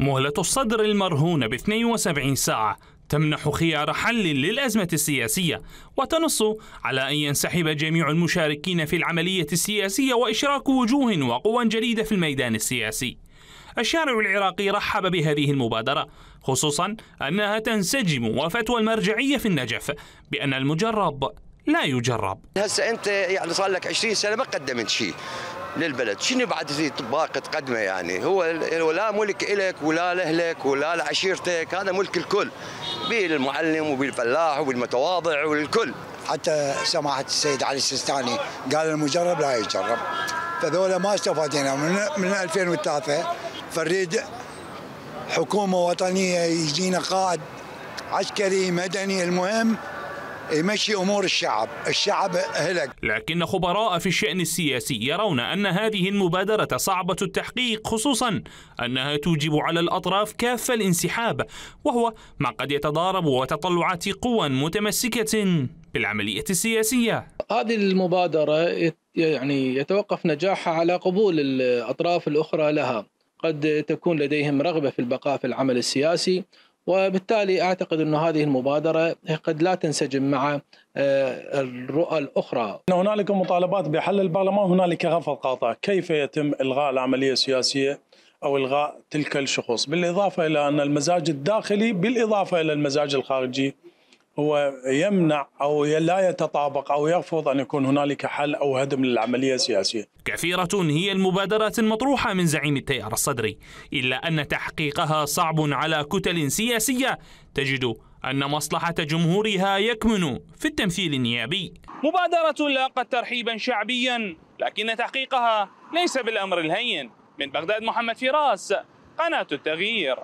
مهلة الصدر المرهونة ب 72 ساعة تمنح خيار حل للأزمة السياسية وتنص على أن ينسحب جميع المشاركين في العملية السياسية وإشراك وجوه وقوى جديدة في الميدان السياسي الشارع العراقي رحب بهذه المبادرة خصوصا أنها تنسجم وفتوى المرجعية في النجف بأن المجرب لا يجرب هسه انت يعني صار لك 20 سنه ما قدمت شيء للبلد شنو بعد في باقي تقدمه يعني هو ولا ملك إلك ولا لأهلك ولا لعشيرتك هذا ملك الكل بالمعلم وبالفلاح وبالمتواضع والكل حتى سماحة السيد علي السيستاني قال المجرب لا يجرب فذولا ما استفادنا من, من 2003 فنريد حكومة وطنية يجينا قائد عسكري مدني المهم يمشي إيه، امور الشعب، الشعب هلك. لكن خبراء في الشان السياسي يرون ان هذه المبادره صعبه التحقيق خصوصا انها توجب على الاطراف كافه الانسحاب وهو ما قد يتضارب وتطلعات قوى متمسكه بالعمليه السياسيه. هذه المبادره يعني يتوقف نجاحها على قبول الاطراف الاخرى لها. قد تكون لديهم رغبه في البقاء في العمل السياسي وبالتالي اعتقد أن هذه المبادره قد لا تنسجم مع آه، الرؤى الاخرى. هنالك مطالبات بحل البرلمان هنالك رفض قاطع، كيف يتم الغاء العمليه السياسيه او الغاء تلك الشخوص، بالاضافه الى ان المزاج الداخلي بالاضافه الى المزاج الخارجي هو يمنع او لا يتطابق او يرفض ان يكون هنالك حل او هدم للعمليه السياسيه. كثيره هي المبادرات المطروحه من زعيم التيار الصدري، الا ان تحقيقها صعب على كتل سياسيه تجد أن مصلحة جمهورها يكمن في التمثيل النيابي مبادرة لاقت ترحيبا شعبيا لكن تحقيقها ليس بالأمر الهين من بغداد محمد فراس قناة التغيير